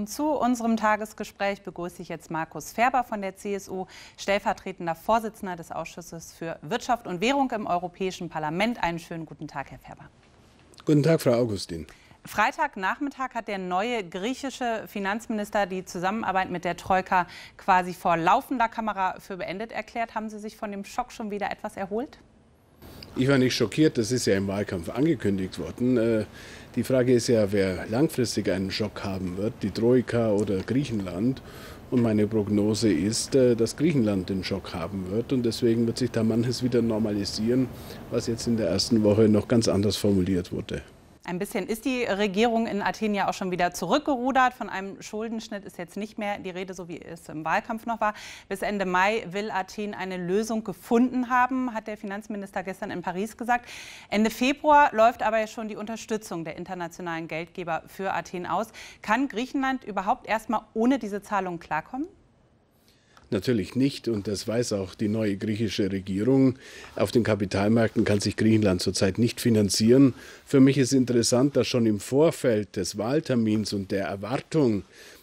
Und zu unserem Tagesgespräch begrüße ich jetzt Markus Ferber von der CSU, stellvertretender Vorsitzender des Ausschusses für Wirtschaft und Währung im Europäischen Parlament. Einen schönen guten Tag, Herr Ferber. Guten Tag, Frau Augustin. Freitagnachmittag hat der neue griechische Finanzminister die Zusammenarbeit mit der Troika quasi vor laufender Kamera für beendet erklärt. Haben Sie sich von dem Schock schon wieder etwas erholt? Ich war nicht schockiert, das ist ja im Wahlkampf angekündigt worden. Äh, die Frage ist ja, wer langfristig einen Schock haben wird, die Troika oder Griechenland. Und meine Prognose ist, äh, dass Griechenland den Schock haben wird. Und deswegen wird sich da manches wieder normalisieren, was jetzt in der ersten Woche noch ganz anders formuliert wurde. Ein bisschen ist die Regierung in Athen ja auch schon wieder zurückgerudert. Von einem Schuldenschnitt ist jetzt nicht mehr die Rede, so wie es im Wahlkampf noch war. Bis Ende Mai will Athen eine Lösung gefunden haben, hat der Finanzminister gestern in Paris gesagt. Ende Februar läuft aber ja schon die Unterstützung der internationalen Geldgeber für Athen aus. Kann Griechenland überhaupt erstmal ohne diese Zahlung klarkommen? natürlich nicht. Und das weiß auch die neue griechische Regierung. Auf den Kapitalmärkten kann sich Griechenland zurzeit nicht finanzieren. Für mich ist interessant, dass schon im Vorfeld des Wahltermins und der Erwartung,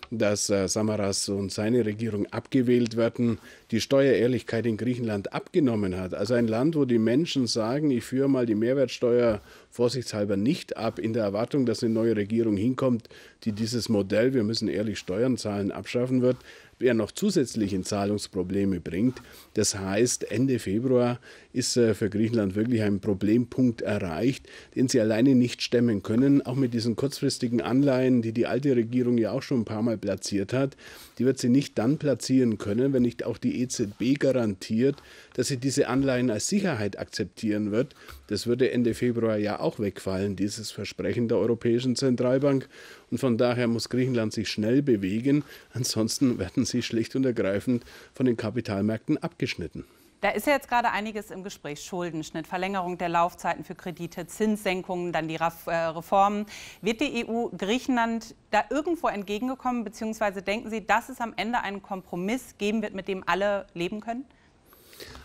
dass äh, Samaras und seine Regierung abgewählt werden, die Steuerehrlichkeit in Griechenland abgenommen hat. Also ein Land, wo die Menschen sagen, ich führe mal die Mehrwertsteuer vorsichtshalber nicht ab, in der Erwartung, dass eine neue Regierung hinkommt, die dieses Modell, wir müssen ehrlich Steuern zahlen, abschaffen wird wer noch zusätzlich in Zahlungsprobleme bringt. Das heißt, Ende Februar ist äh, für Griechenland wirklich ein Problempunkt erreicht, den sie alleine nicht stemmen können, auch mit diesen kurzfristigen Anleihen, die die alte Regierung ja auch schon ein paar Mal platziert hat die wird sie nicht dann platzieren können, wenn nicht auch die EZB garantiert, dass sie diese Anleihen als Sicherheit akzeptieren wird. Das würde Ende Februar ja auch wegfallen, dieses Versprechen der Europäischen Zentralbank. Und von daher muss Griechenland sich schnell bewegen, ansonsten werden sie schlicht und ergreifend von den Kapitalmärkten abgeschnitten. Da ist ja jetzt gerade einiges im Gespräch. Schuldenschnitt, Verlängerung der Laufzeiten für Kredite, Zinssenkungen, dann die äh, Reformen. Wird die EU Griechenland da irgendwo entgegengekommen, beziehungsweise denken Sie, dass es am Ende einen Kompromiss geben wird, mit dem alle leben können?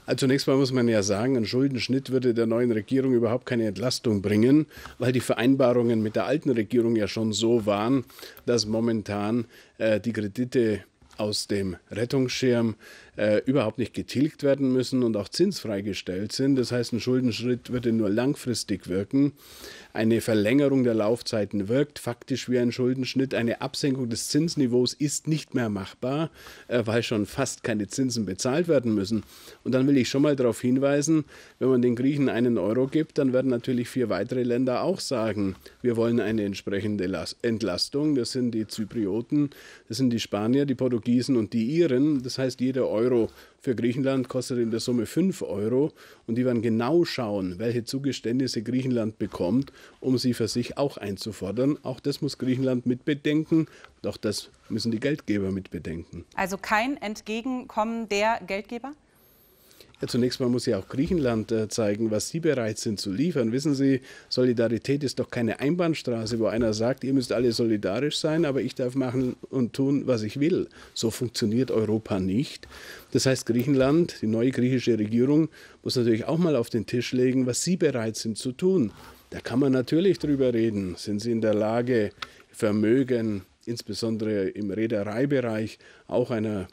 Also zunächst mal muss man ja sagen, ein Schuldenschnitt würde der neuen Regierung überhaupt keine Entlastung bringen, weil die Vereinbarungen mit der alten Regierung ja schon so waren, dass momentan äh, die Kredite aus dem Rettungsschirm äh, überhaupt nicht getilgt werden müssen und auch zinsfrei gestellt sind. Das heißt, ein Schuldenschritt würde nur langfristig wirken. Eine Verlängerung der Laufzeiten wirkt faktisch wie ein Schuldenschnitt. Eine Absenkung des Zinsniveaus ist nicht mehr machbar, äh, weil schon fast keine Zinsen bezahlt werden müssen. Und dann will ich schon mal darauf hinweisen, wenn man den Griechen einen Euro gibt, dann werden natürlich vier weitere Länder auch sagen, wir wollen eine entsprechende Entlastung. Das sind die Zyprioten, das sind die Spanier, die Portugiesen und die Iren. Das heißt, jeder Euro Euro. Für Griechenland kostet in der Summe 5 Euro. Und die werden genau schauen, welche Zugeständnisse Griechenland bekommt, um sie für sich auch einzufordern. Auch das muss Griechenland mitbedenken. Doch das müssen die Geldgeber mitbedenken. Also kein Entgegenkommen der Geldgeber? Ja, zunächst mal muss ja auch Griechenland äh, zeigen, was sie bereit sind zu liefern. Wissen Sie, Solidarität ist doch keine Einbahnstraße, wo einer sagt, ihr müsst alle solidarisch sein, aber ich darf machen und tun, was ich will. So funktioniert Europa nicht. Das heißt, Griechenland, die neue griechische Regierung, muss natürlich auch mal auf den Tisch legen, was sie bereit sind zu tun. Da kann man natürlich drüber reden. Sind sie in der Lage, Vermögen, insbesondere im Reedereibereich, auch einer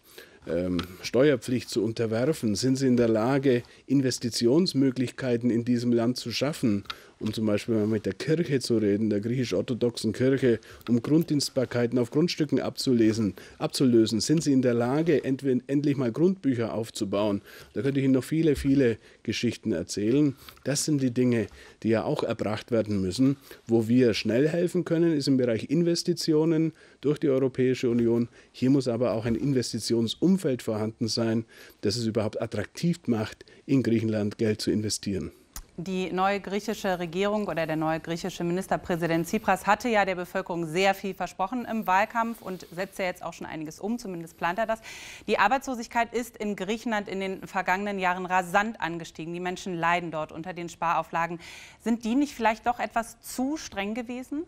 ähm, Steuerpflicht zu unterwerfen? Sind sie in der Lage, Investitionsmöglichkeiten in diesem Land zu schaffen? um zum Beispiel mal mit der Kirche zu reden, der griechisch-orthodoxen Kirche, um Grunddienstbarkeiten auf Grundstücken abzulesen, abzulösen, sind sie in der Lage, endlich mal Grundbücher aufzubauen. Da könnte ich Ihnen noch viele, viele Geschichten erzählen. Das sind die Dinge, die ja auch erbracht werden müssen. Wo wir schnell helfen können, ist im Bereich Investitionen durch die Europäische Union. Hier muss aber auch ein Investitionsumfeld vorhanden sein, das es überhaupt attraktiv macht, in Griechenland Geld zu investieren die neue griechische Regierung oder der neue griechische Ministerpräsident Tsipras hatte ja der Bevölkerung sehr viel versprochen im Wahlkampf und setzt ja jetzt auch schon einiges um, zumindest plant er das. Die Arbeitslosigkeit ist in Griechenland in den vergangenen Jahren rasant angestiegen. Die Menschen leiden dort unter den Sparauflagen. Sind die nicht vielleicht doch etwas zu streng gewesen?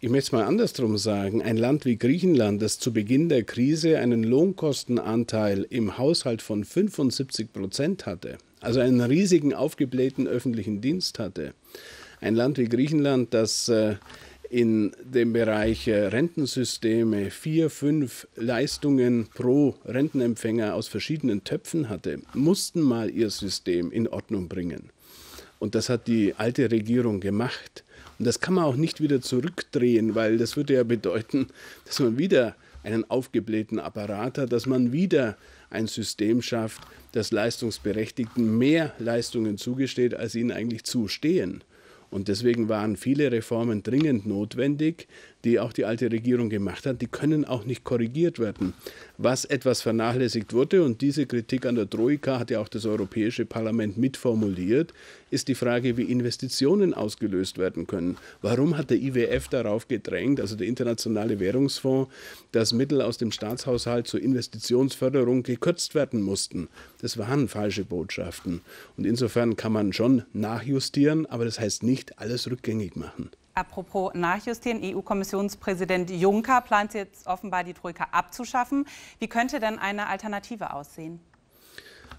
Ich möchte es mal andersrum sagen. Ein Land wie Griechenland, das zu Beginn der Krise einen Lohnkostenanteil im Haushalt von 75 Prozent hatte, also einen riesigen aufgeblähten öffentlichen Dienst hatte, ein Land wie Griechenland, das äh, in dem Bereich äh, Rentensysteme vier, fünf Leistungen pro Rentenempfänger aus verschiedenen Töpfen hatte, mussten mal ihr System in Ordnung bringen. Und das hat die alte Regierung gemacht. Und das kann man auch nicht wieder zurückdrehen, weil das würde ja bedeuten, dass man wieder einen aufgeblähten Apparat hat, dass man wieder ein System schafft, das Leistungsberechtigten mehr Leistungen zugesteht, als ihnen eigentlich zustehen. Und deswegen waren viele Reformen dringend notwendig, die auch die alte Regierung gemacht hat. Die können auch nicht korrigiert werden. Was etwas vernachlässigt wurde, und diese Kritik an der Troika hat ja auch das Europäische Parlament mitformuliert, ist die Frage, wie Investitionen ausgelöst werden können. Warum hat der IWF darauf gedrängt, also der Internationale Währungsfonds, dass Mittel aus dem Staatshaushalt zur Investitionsförderung gekürzt werden mussten? Das waren falsche Botschaften. Und insofern kann man schon nachjustieren, aber das heißt nicht alles rückgängig machen. Apropos nachjustieren, EU-Kommissionspräsident Juncker plant jetzt offenbar die Troika abzuschaffen. Wie könnte denn eine Alternative aussehen?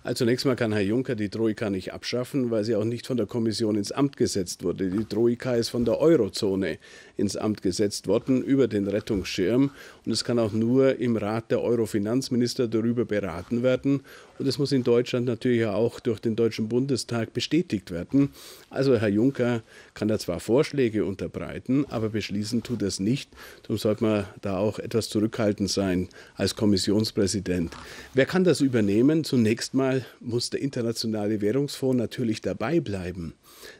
Also zunächst mal kann Herr Juncker die Troika nicht abschaffen, weil sie auch nicht von der Kommission ins Amt gesetzt wurde. Die Troika ist von der Eurozone ins Amt gesetzt worden über den Rettungsschirm. Und es kann auch nur im Rat der Eurofinanzminister darüber beraten werden. Und es muss in Deutschland natürlich auch durch den Deutschen Bundestag bestätigt werden. Also Herr Juncker kann da zwar Vorschläge unterbreiten, aber beschließen tut es nicht. Darum sollte man da auch etwas zurückhaltend sein als Kommissionspräsident. Wer kann das übernehmen? Zunächst mal Erstmal muss der Internationale Währungsfonds natürlich dabei bleiben.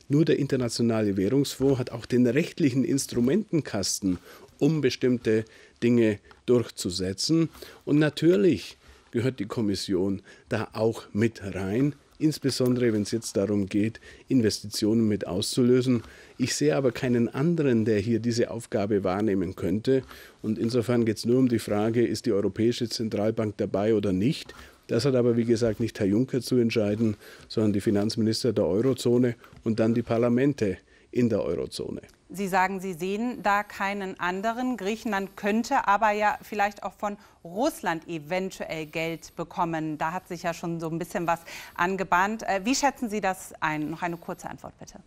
Nur der Internationale Währungsfonds hat auch den rechtlichen Instrumentenkasten, um bestimmte Dinge durchzusetzen. Und natürlich gehört die Kommission da auch mit rein, insbesondere wenn es jetzt darum geht, Investitionen mit auszulösen. Ich sehe aber keinen anderen, der hier diese Aufgabe wahrnehmen könnte. Und insofern geht es nur um die Frage, ist die Europäische Zentralbank dabei oder nicht. Das hat aber, wie gesagt, nicht Herr Juncker zu entscheiden, sondern die Finanzminister der Eurozone und dann die Parlamente in der Eurozone. Sie sagen, Sie sehen da keinen anderen. Griechenland könnte aber ja vielleicht auch von Russland eventuell Geld bekommen. Da hat sich ja schon so ein bisschen was angebahnt. Äh, wie schätzen Sie das ein? Noch eine kurze Antwort bitte.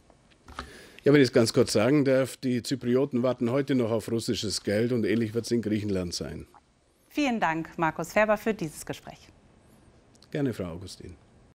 Ja, wenn ich es ganz kurz sagen darf, die Zyprioten warten heute noch auf russisches Geld und ähnlich wird es in Griechenland sein. Vielen Dank, Markus Ferber, für dieses Gespräch. Gerne, Frau Augustin.